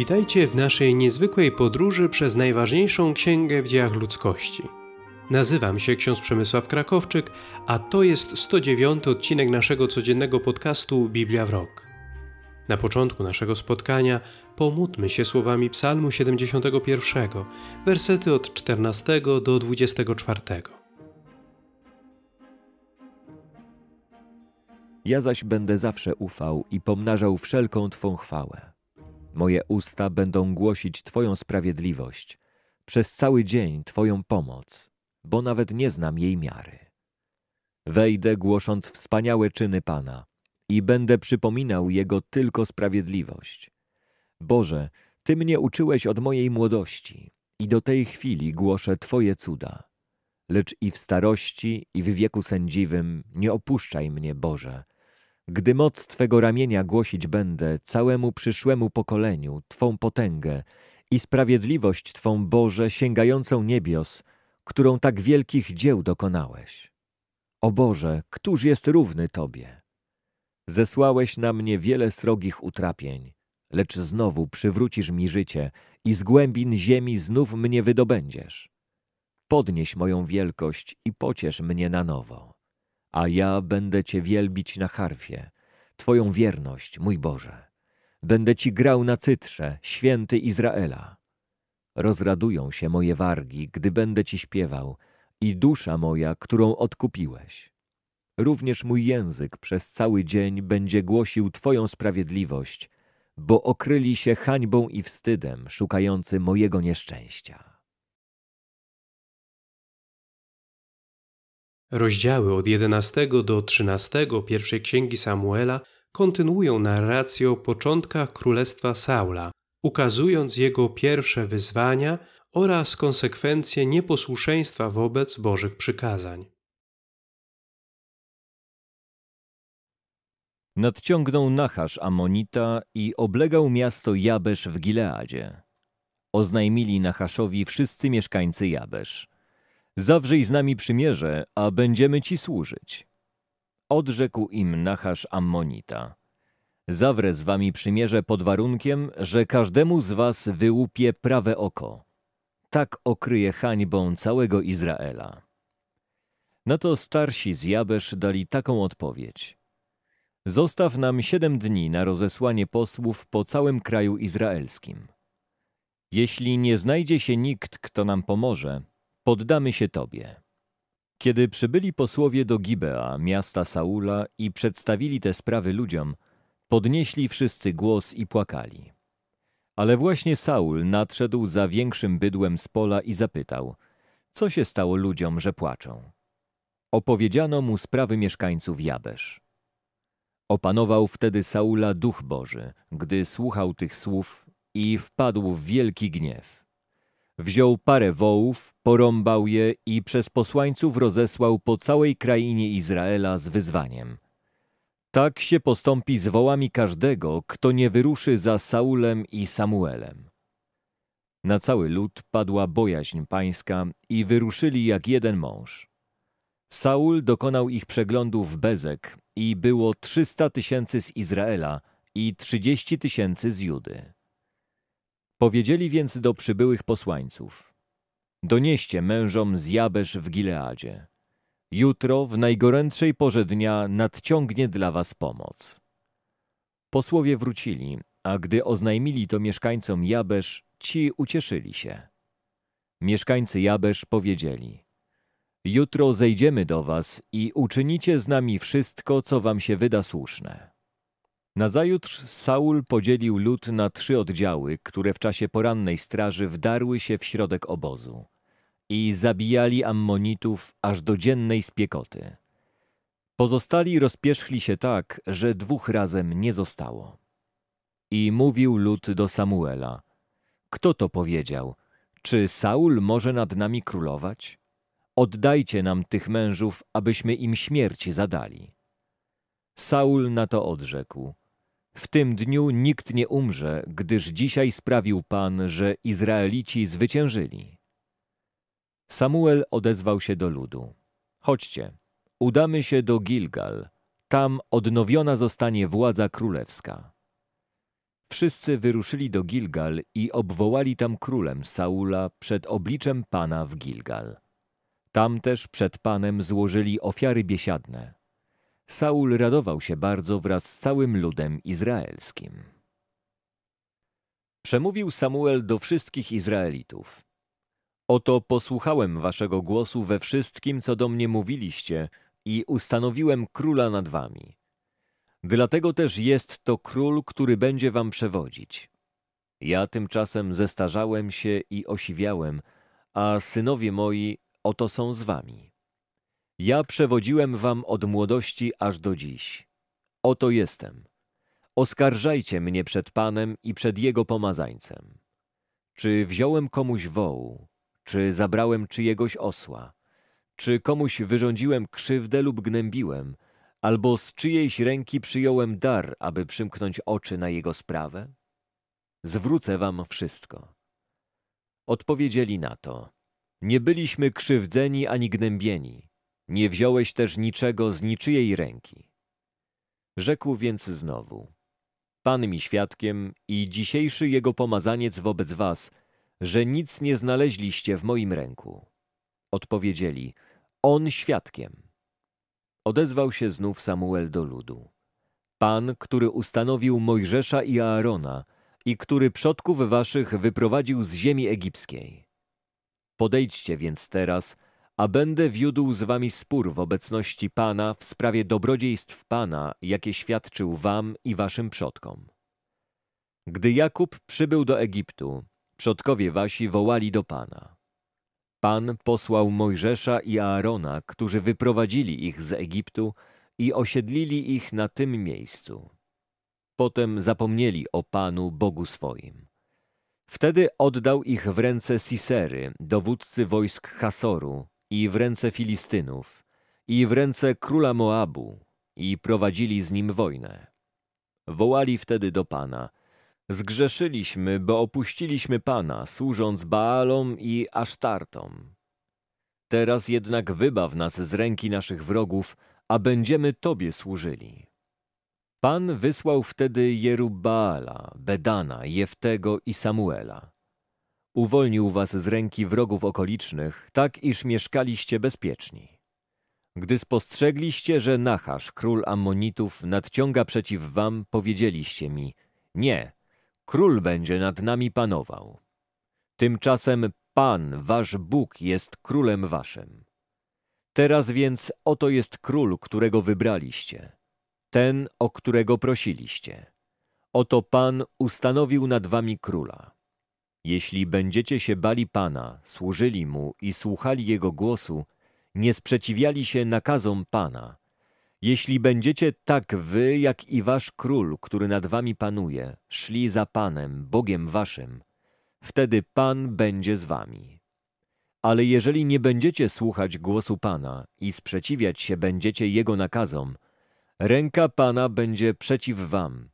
Witajcie w naszej niezwykłej podróży przez najważniejszą księgę w dziejach ludzkości. Nazywam się ksiądz Przemysław Krakowczyk, a to jest 109 odcinek naszego codziennego podcastu Biblia w rok. Na początku naszego spotkania pomódlmy się słowami Psalmu 71, wersety od 14 do 24. Ja zaś będę zawsze ufał i pomnażał wszelką Twą chwałę. Moje usta będą głosić Twoją sprawiedliwość, przez cały dzień Twoją pomoc, bo nawet nie znam jej miary. Wejdę głosząc wspaniałe czyny Pana i będę przypominał Jego tylko sprawiedliwość. Boże, Ty mnie uczyłeś od mojej młodości i do tej chwili głoszę Twoje cuda. Lecz i w starości, i w wieku sędziwym nie opuszczaj mnie, Boże, gdy moc Twego ramienia głosić będę całemu przyszłemu pokoleniu Twą potęgę i sprawiedliwość Twą, Boże, sięgającą niebios, którą tak wielkich dzieł dokonałeś. O Boże, któż jest równy Tobie? Zesłałeś na mnie wiele srogich utrapień, lecz znowu przywrócisz mi życie i z głębin ziemi znów mnie wydobędziesz. Podnieś moją wielkość i pociesz mnie na nowo a ja będę Cię wielbić na harfie, Twoją wierność, mój Boże. Będę Ci grał na cytrze, święty Izraela. Rozradują się moje wargi, gdy będę Ci śpiewał i dusza moja, którą odkupiłeś. Również mój język przez cały dzień będzie głosił Twoją sprawiedliwość, bo okryli się hańbą i wstydem, szukający mojego nieszczęścia. Rozdziały od 11 do 13 pierwszej księgi Samuela kontynuują narrację o początkach królestwa Saula, ukazując jego pierwsze wyzwania oraz konsekwencje nieposłuszeństwa wobec Bożych przykazań. Nadciągnął Nachasz Amonita i oblegał miasto Jabesz w Gileadzie. Oznajmili Nachaszowi wszyscy mieszkańcy Jabesz – Zawrzyj z nami przymierze, a będziemy ci służyć. Odrzekł im Nachasz Ammonita. Zawrę z wami przymierze pod warunkiem, że każdemu z was wyłupie prawe oko. Tak okryje hańbą całego Izraela. Na to starsi z Jabesz dali taką odpowiedź. Zostaw nam siedem dni na rozesłanie posłów po całym kraju izraelskim. Jeśli nie znajdzie się nikt, kto nam pomoże, Poddamy się Tobie. Kiedy przybyli posłowie do Gibea, miasta Saula, i przedstawili te sprawy ludziom, podnieśli wszyscy głos i płakali. Ale właśnie Saul nadszedł za większym bydłem z pola i zapytał, co się stało ludziom, że płaczą. Opowiedziano mu sprawy mieszkańców Jabesz. Opanował wtedy Saula duch Boży, gdy słuchał tych słów i wpadł w wielki gniew. Wziął parę wołów, porąbał je i przez posłańców rozesłał po całej krainie Izraela z wyzwaniem. Tak się postąpi z wołami każdego, kto nie wyruszy za Saulem i Samuelem. Na cały lud padła bojaźń pańska i wyruszyli jak jeden mąż. Saul dokonał ich przeglądu w Bezek i było trzysta tysięcy z Izraela i trzydzieści tysięcy z Judy. Powiedzieli więc do przybyłych posłańców. Donieście mężom z Jabesz w Gileadzie. Jutro w najgorętszej porze dnia nadciągnie dla was pomoc. Posłowie wrócili, a gdy oznajmili to mieszkańcom Jabesz, ci ucieszyli się. Mieszkańcy Jabesz powiedzieli, jutro zejdziemy do was i uczynicie z nami wszystko, co wam się wyda słuszne. Nazajutrz Saul podzielił lud na trzy oddziały, które w czasie porannej straży wdarły się w środek obozu i zabijali ammonitów aż do dziennej spiekoty. Pozostali rozpierzchli się tak, że dwóch razem nie zostało. I mówił lud do Samuela. Kto to powiedział? Czy Saul może nad nami królować? Oddajcie nam tych mężów, abyśmy im śmierć zadali. Saul na to odrzekł. W tym dniu nikt nie umrze, gdyż dzisiaj sprawił Pan, że Izraelici zwyciężyli. Samuel odezwał się do ludu. Chodźcie, udamy się do Gilgal. Tam odnowiona zostanie władza królewska. Wszyscy wyruszyli do Gilgal i obwołali tam królem Saula przed obliczem Pana w Gilgal. Tam też przed Panem złożyli ofiary biesiadne. Saul radował się bardzo wraz z całym ludem izraelskim. Przemówił Samuel do wszystkich Izraelitów. Oto posłuchałem waszego głosu we wszystkim, co do mnie mówiliście i ustanowiłem króla nad wami. Dlatego też jest to król, który będzie wam przewodzić. Ja tymczasem zestarzałem się i osiwiałem, a synowie moi oto są z wami. Ja przewodziłem wam od młodości aż do dziś. Oto jestem. Oskarżajcie mnie przed Panem i przed Jego pomazańcem. Czy wziąłem komuś wołu, czy zabrałem czyjegoś osła, czy komuś wyrządziłem krzywdę lub gnębiłem, albo z czyjejś ręki przyjąłem dar, aby przymknąć oczy na jego sprawę? Zwrócę wam wszystko. Odpowiedzieli na to. Nie byliśmy krzywdzeni ani gnębieni nie wziąłeś też niczego z niczyjej ręki. Rzekł więc znowu: Pan mi świadkiem i dzisiejszy jego pomazaniec wobec was, że nic nie znaleźliście w moim ręku. Odpowiedzieli: On świadkiem. Odezwał się znów Samuel do ludu. Pan, który ustanowił Mojżesza i Aarona i który przodków waszych wyprowadził z ziemi egipskiej. Podejdźcie więc teraz a będę wiódł z wami spór w obecności Pana w sprawie dobrodziejstw Pana, jakie świadczył wam i waszym przodkom. Gdy Jakub przybył do Egiptu, przodkowie wasi wołali do Pana. Pan posłał Mojżesza i Aarona, którzy wyprowadzili ich z Egiptu i osiedlili ich na tym miejscu. Potem zapomnieli o Panu Bogu swoim. Wtedy oddał ich w ręce Sisery, dowódcy wojsk Hasoru, i w ręce Filistynów, i w ręce króla Moabu, i prowadzili z nim wojnę. Wołali wtedy do Pana, zgrzeszyliśmy, bo opuściliśmy Pana, służąc Baalom i Asztartom. Teraz jednak wybaw nas z ręki naszych wrogów, a będziemy Tobie służyli. Pan wysłał wtedy Jerubbaala, Bedana, Jeftego i Samuela. Uwolnił was z ręki wrogów okolicznych, tak iż mieszkaliście bezpieczni. Gdy spostrzegliście, że Nachasz, król Ammonitów, nadciąga przeciw wam, powiedzieliście mi, nie, król będzie nad nami panował. Tymczasem Pan, wasz Bóg, jest królem waszym. Teraz więc oto jest król, którego wybraliście, ten, o którego prosiliście. Oto Pan ustanowił nad wami króla. Jeśli będziecie się bali Pana, służyli Mu i słuchali Jego głosu, nie sprzeciwiali się nakazom Pana. Jeśli będziecie tak wy, jak i wasz król, który nad wami panuje, szli za Panem, Bogiem waszym, wtedy Pan będzie z wami. Ale jeżeli nie będziecie słuchać głosu Pana i sprzeciwiać się będziecie Jego nakazom, ręka Pana będzie przeciw wam,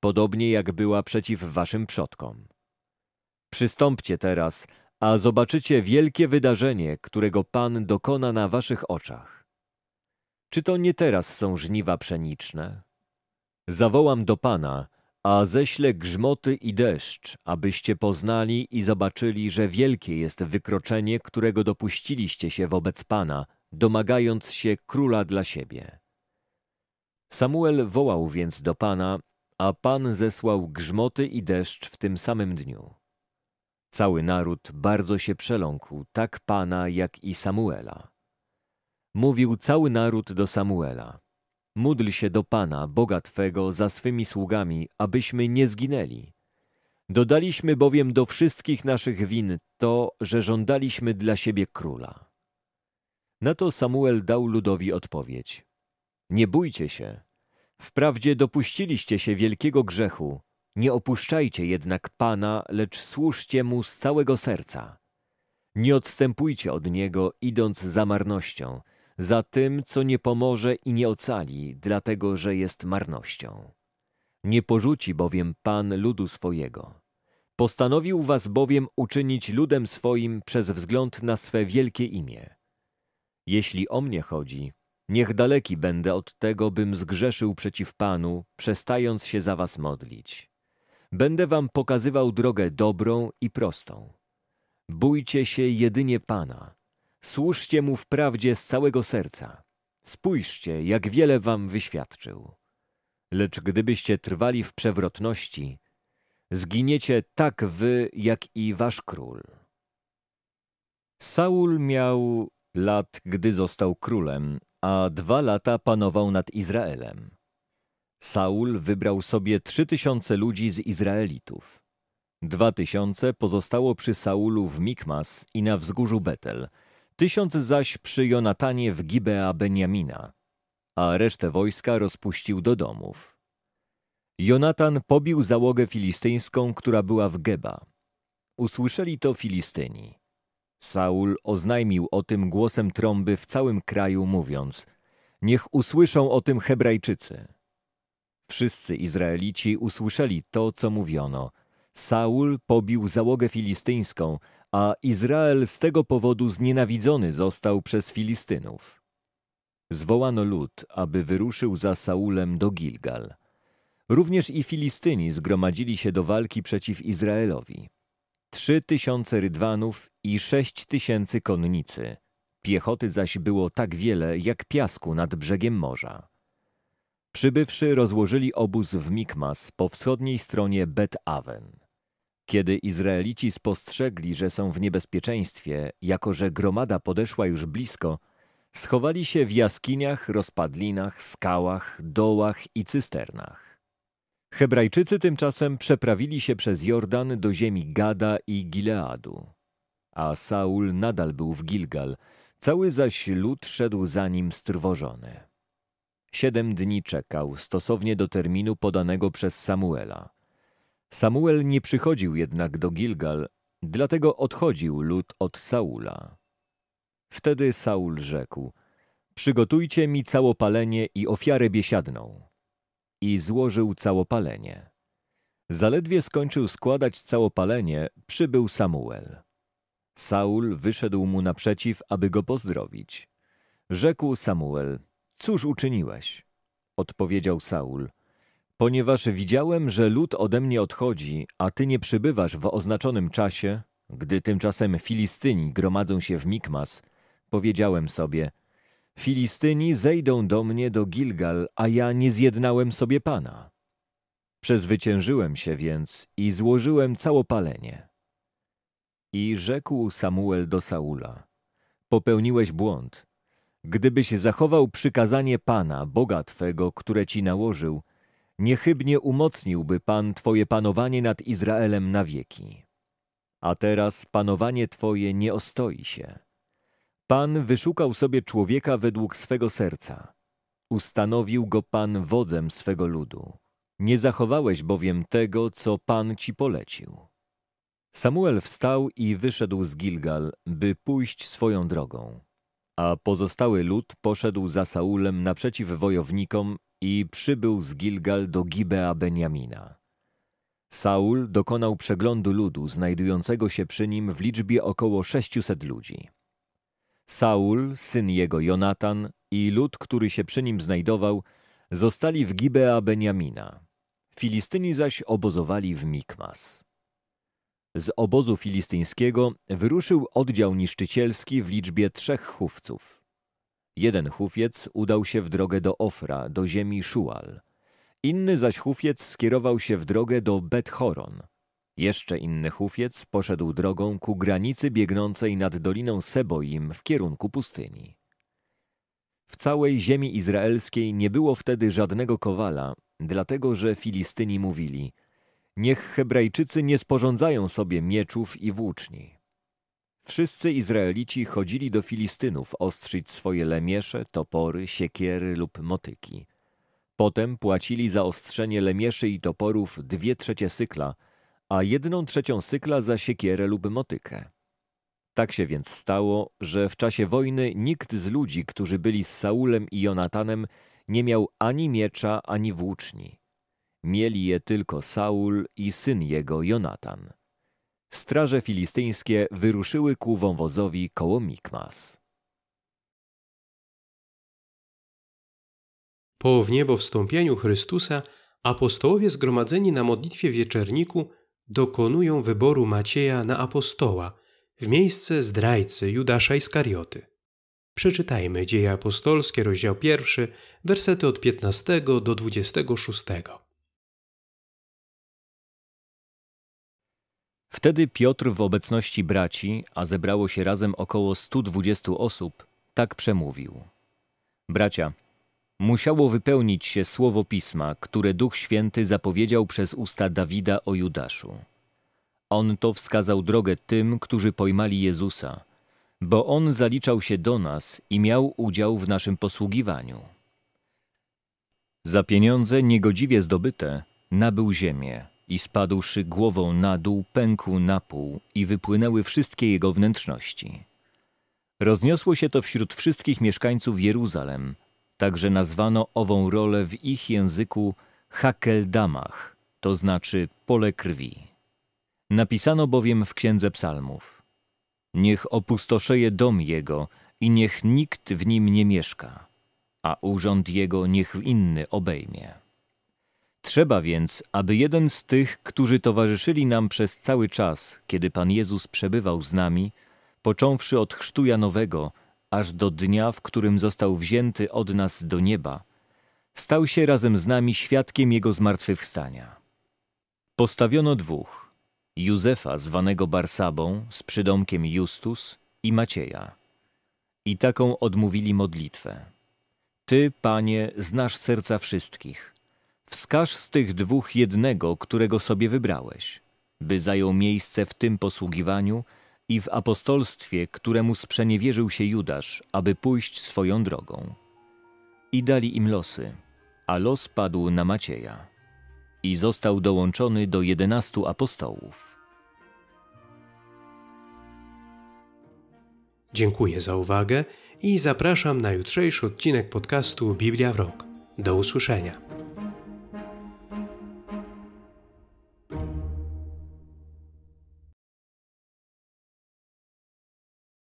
podobnie jak była przeciw waszym przodkom. Przystąpcie teraz, a zobaczycie wielkie wydarzenie, którego Pan dokona na waszych oczach. Czy to nie teraz są żniwa pszeniczne? Zawołam do Pana, a ześlę grzmoty i deszcz, abyście poznali i zobaczyli, że wielkie jest wykroczenie, którego dopuściliście się wobec Pana, domagając się króla dla siebie. Samuel wołał więc do Pana, a Pan zesłał grzmoty i deszcz w tym samym dniu. Cały naród bardzo się przeląkł, tak Pana, jak i Samuela. Mówił cały naród do Samuela. Módl się do Pana, Boga Twego, za swymi sługami, abyśmy nie zginęli. Dodaliśmy bowiem do wszystkich naszych win to, że żądaliśmy dla siebie króla. Na to Samuel dał ludowi odpowiedź. Nie bójcie się. Wprawdzie dopuściliście się wielkiego grzechu, nie opuszczajcie jednak Pana, lecz służcie Mu z całego serca. Nie odstępujcie od Niego, idąc za marnością, za tym, co nie pomoże i nie ocali, dlatego że jest marnością. Nie porzuci bowiem Pan ludu swojego. Postanowił was bowiem uczynić ludem swoim przez wzgląd na swe wielkie imię. Jeśli o mnie chodzi, niech daleki będę od tego, bym zgrzeszył przeciw Panu, przestając się za was modlić. Będę wam pokazywał drogę dobrą i prostą. Bójcie się jedynie Pana. Służcie Mu w prawdzie z całego serca. Spójrzcie, jak wiele wam wyświadczył. Lecz gdybyście trwali w przewrotności, zginiecie tak wy, jak i wasz król. Saul miał lat, gdy został królem, a dwa lata panował nad Izraelem. Saul wybrał sobie trzy tysiące ludzi z Izraelitów. Dwa tysiące pozostało przy Saulu w Mikmas i na wzgórzu Betel, tysiąc zaś przy Jonatanie w Gibea Benjamina, a resztę wojska rozpuścił do domów. Jonatan pobił załogę filistyńską, która była w Geba. Usłyszeli to Filistyni. Saul oznajmił o tym głosem trąby w całym kraju, mówiąc: Niech usłyszą o tym Hebrajczycy. Wszyscy Izraelici usłyszeli to, co mówiono. Saul pobił załogę filistyńską, a Izrael z tego powodu znienawidzony został przez Filistynów. Zwołano lud, aby wyruszył za Saulem do Gilgal. Również i Filistyni zgromadzili się do walki przeciw Izraelowi. Trzy tysiące rydwanów i sześć tysięcy konnicy. Piechoty zaś było tak wiele jak piasku nad brzegiem morza. Przybywszy rozłożyli obóz w Mikmas po wschodniej stronie Bet Aven. Kiedy Izraelici spostrzegli, że są w niebezpieczeństwie, jako że gromada podeszła już blisko, schowali się w jaskiniach, rozpadlinach, skałach, dołach i cysternach. Hebrajczycy tymczasem przeprawili się przez Jordan do ziemi Gada i Gileadu. A Saul nadal był w Gilgal, cały zaś lud szedł za nim strwożony. Siedem dni czekał, stosownie do terminu podanego przez Samuela. Samuel nie przychodził jednak do Gilgal, dlatego odchodził lud od Saula. Wtedy Saul rzekł, przygotujcie mi całopalenie i ofiarę biesiadną. I złożył całopalenie. Zaledwie skończył składać całopalenie, przybył Samuel. Saul wyszedł mu naprzeciw, aby go pozdrowić. Rzekł Samuel – Cóż uczyniłeś? Odpowiedział Saul. Ponieważ widziałem, że lud ode mnie odchodzi, a ty nie przybywasz w oznaczonym czasie, gdy tymczasem Filistyni gromadzą się w Mikmas, powiedziałem sobie, Filistyni zejdą do mnie do Gilgal, a ja nie zjednałem sobie Pana. Przezwyciężyłem się więc i złożyłem całopalenie. I rzekł Samuel do Saula, popełniłeś błąd, Gdybyś zachował przykazanie Pana, Boga Twego, które Ci nałożył, niechybnie umocniłby Pan Twoje panowanie nad Izraelem na wieki. A teraz panowanie Twoje nie ostoi się. Pan wyszukał sobie człowieka według swego serca. Ustanowił go Pan wodzem swego ludu. Nie zachowałeś bowiem tego, co Pan Ci polecił. Samuel wstał i wyszedł z Gilgal, by pójść swoją drogą a pozostały lud poszedł za Saulem naprzeciw wojownikom i przybył z Gilgal do Gibea Benjamina. Saul dokonał przeglądu ludu znajdującego się przy nim w liczbie około 600 ludzi. Saul, syn jego Jonatan i lud, który się przy nim znajdował, zostali w Gibea Benjamina. Filistyni zaś obozowali w Mikmas. Z obozu filistyńskiego wyruszył oddział niszczycielski w liczbie trzech chówców. Jeden chówiec udał się w drogę do Ofra, do ziemi Szual. Inny zaś chówiec skierował się w drogę do Bet-Horon. Jeszcze inny chówiec poszedł drogą ku granicy biegnącej nad Doliną Seboim w kierunku pustyni. W całej ziemi izraelskiej nie było wtedy żadnego kowala, dlatego że Filistyni mówili – Niech Hebrajczycy nie sporządzają sobie mieczów i włóczni. Wszyscy Izraelici chodzili do Filistynów ostrzyć swoje lemiesze, topory, siekiery lub motyki. Potem płacili za ostrzenie lemieszy i toporów dwie trzecie sykla, a jedną trzecią sykla za siekierę lub motykę. Tak się więc stało, że w czasie wojny nikt z ludzi, którzy byli z Saulem i Jonatanem, nie miał ani miecza, ani włóczni. Mieli je tylko Saul i syn jego Jonatan. Straże filistyńskie wyruszyły ku wąwozowi koło Mikmas. Po wniebowstąpieniu Chrystusa apostołowie zgromadzeni na modlitwie wieczerniku dokonują wyboru Macieja na apostoła w miejsce zdrajcy Judasza Iskarioty. Przeczytajmy Dzieje Apostolskie, rozdział pierwszy, wersety od 15 do 26. Wtedy Piotr w obecności braci, a zebrało się razem około 120 osób, tak przemówił. Bracia, musiało wypełnić się słowo pisma, które Duch Święty zapowiedział przez usta Dawida o Judaszu. On to wskazał drogę tym, którzy pojmali Jezusa, bo on zaliczał się do nas i miał udział w naszym posługiwaniu. Za pieniądze niegodziwie zdobyte nabył ziemię i spadłszy głową na dół, pękł na pół i wypłynęły wszystkie jego wnętrzności. Rozniosło się to wśród wszystkich mieszkańców Jeruzalem, także nazwano ową rolę w ich języku Hakeldamach, to znaczy pole krwi. Napisano bowiem w Księdze Psalmów. Niech opustoszeje dom jego i niech nikt w nim nie mieszka, a urząd jego niech inny obejmie. Trzeba więc, aby jeden z tych, którzy towarzyszyli nam przez cały czas, kiedy Pan Jezus przebywał z nami, począwszy od chrztu Janowego, aż do dnia, w którym został wzięty od nas do nieba, stał się razem z nami świadkiem Jego zmartwychwstania. Postawiono dwóch, Józefa zwanego Barsabą z przydomkiem Justus i Macieja. I taką odmówili modlitwę. Ty, Panie, znasz serca wszystkich Wskaż z tych dwóch jednego, którego sobie wybrałeś, by zajął miejsce w tym posługiwaniu i w apostolstwie, któremu sprzeniewierzył się Judasz, aby pójść swoją drogą. I dali im losy, a los padł na Macieja i został dołączony do jedenastu apostołów. Dziękuję za uwagę i zapraszam na jutrzejszy odcinek podcastu Biblia w Rok. Do usłyszenia.